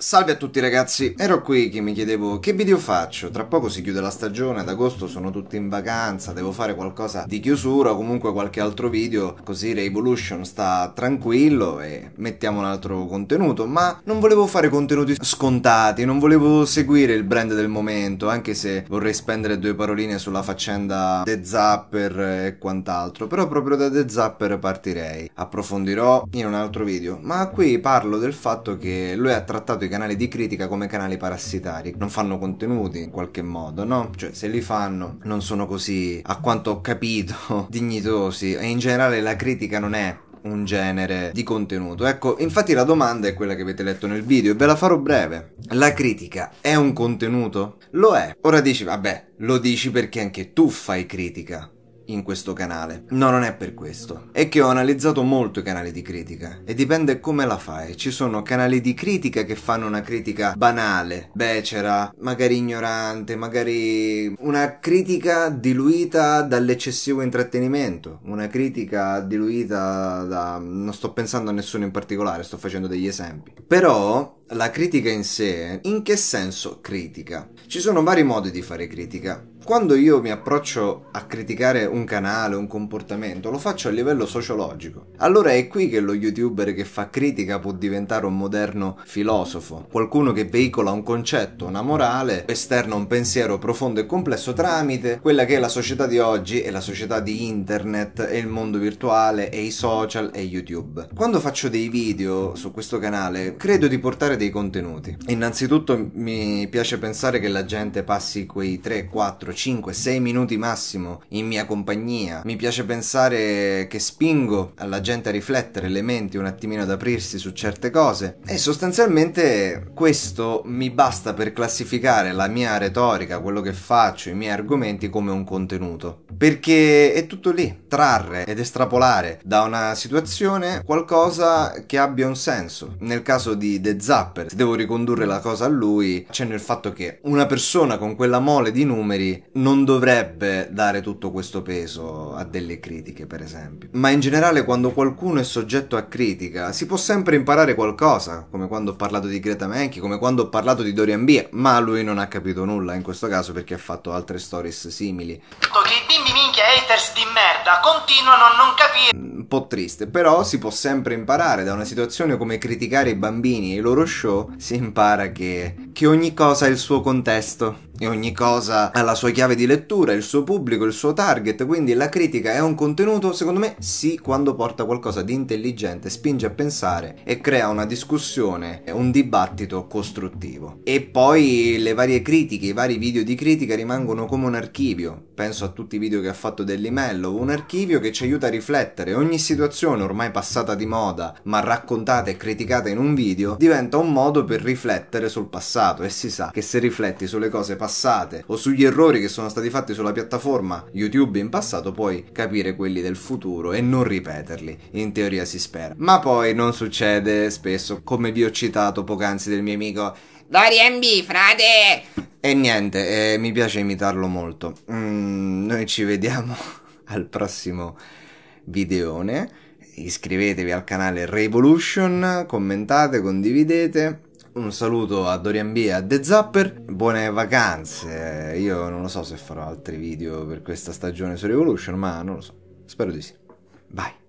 Salve a tutti ragazzi, ero qui che mi chiedevo che video faccio, tra poco si chiude la stagione, ad agosto sono tutti in vacanza, devo fare qualcosa di chiusura o comunque qualche altro video, così Revolution sta tranquillo e mettiamo un altro contenuto, ma non volevo fare contenuti scontati, non volevo seguire il brand del momento, anche se vorrei spendere due paroline sulla faccenda The Zapper e quant'altro, però proprio da The Zapper partirei, approfondirò in un altro video, ma qui parlo del fatto che lui ha trattato i i canali di critica come canali parassitari, non fanno contenuti in qualche modo, no? Cioè se li fanno non sono così, a quanto ho capito, dignitosi e in generale la critica non è un genere di contenuto. Ecco, infatti la domanda è quella che avete letto nel video e ve la farò breve. La critica è un contenuto? Lo è. Ora dici, vabbè, lo dici perché anche tu fai critica in questo canale. No, non è per questo. È che ho analizzato molto i canali di critica e dipende come la fai. Ci sono canali di critica che fanno una critica banale, becera, magari ignorante, magari una critica diluita dall'eccessivo intrattenimento, una critica diluita da... non sto pensando a nessuno in particolare, sto facendo degli esempi. Però la critica in sé, in che senso critica? Ci sono vari modi di fare critica quando io mi approccio a criticare un canale, un comportamento, lo faccio a livello sociologico. Allora è qui che lo youtuber che fa critica può diventare un moderno filosofo, qualcuno che veicola un concetto, una morale, esterna un pensiero profondo e complesso tramite quella che è la società di oggi e la società di internet e il mondo virtuale e i social e YouTube. Quando faccio dei video su questo canale credo di portare dei contenuti. Innanzitutto mi piace pensare che la gente passi quei 3, 4, 4, 5, 6 minuti massimo in mia compagnia. Mi piace pensare che spingo alla gente a riflettere le menti un attimino ad aprirsi su certe cose e sostanzialmente questo mi basta per classificare la mia retorica, quello che faccio, i miei argomenti come un contenuto. Perché è tutto lì, trarre ed estrapolare da una situazione qualcosa che abbia un senso. Nel caso di The Zapper, se devo ricondurre la cosa a lui, c'è nel fatto che una persona con quella mole di numeri non dovrebbe dare tutto questo peso a delle critiche, per esempio. Ma in generale quando qualcuno è soggetto a critica si può sempre imparare qualcosa, come quando ho parlato di Greta Menchi, come quando ho parlato di Dorian B, ma lui non ha capito nulla in questo caso perché ha fatto altre stories simili. Che i bimbi minchia haters di merda continuano a non capire. Mm, un po' triste, però si può sempre imparare da una situazione come criticare i bambini e i loro show, si impara che che ogni cosa ha il suo contesto e ogni cosa ha la sua chiave di lettura, il suo pubblico, il suo target, quindi la critica è un contenuto, secondo me sì, quando porta qualcosa di intelligente, spinge a pensare e crea una discussione, un dibattito costruttivo. E poi le varie critiche, i vari video di critica rimangono come un archivio, penso a tutti i video che ha fatto dell'Imello, un archivio che ci aiuta a riflettere, ogni situazione ormai passata di moda, ma raccontata e criticata in un video, diventa un modo per riflettere sul passato passato e si sa che se rifletti sulle cose passate o sugli errori che sono stati fatti sulla piattaforma YouTube in passato puoi capire quelli del futuro e non ripeterli, in teoria si spera. Ma poi non succede spesso, come vi ho citato poc'anzi del mio amico Dorian B, frate! E niente, eh, mi piace imitarlo molto. Mm, noi ci vediamo al prossimo videone iscrivetevi al canale Revolution, commentate, condividete un saluto a Dorian B e a The Zapper, buone vacanze, io non lo so se farò altri video per questa stagione su Revolution, ma non lo so, spero di sì. Bye!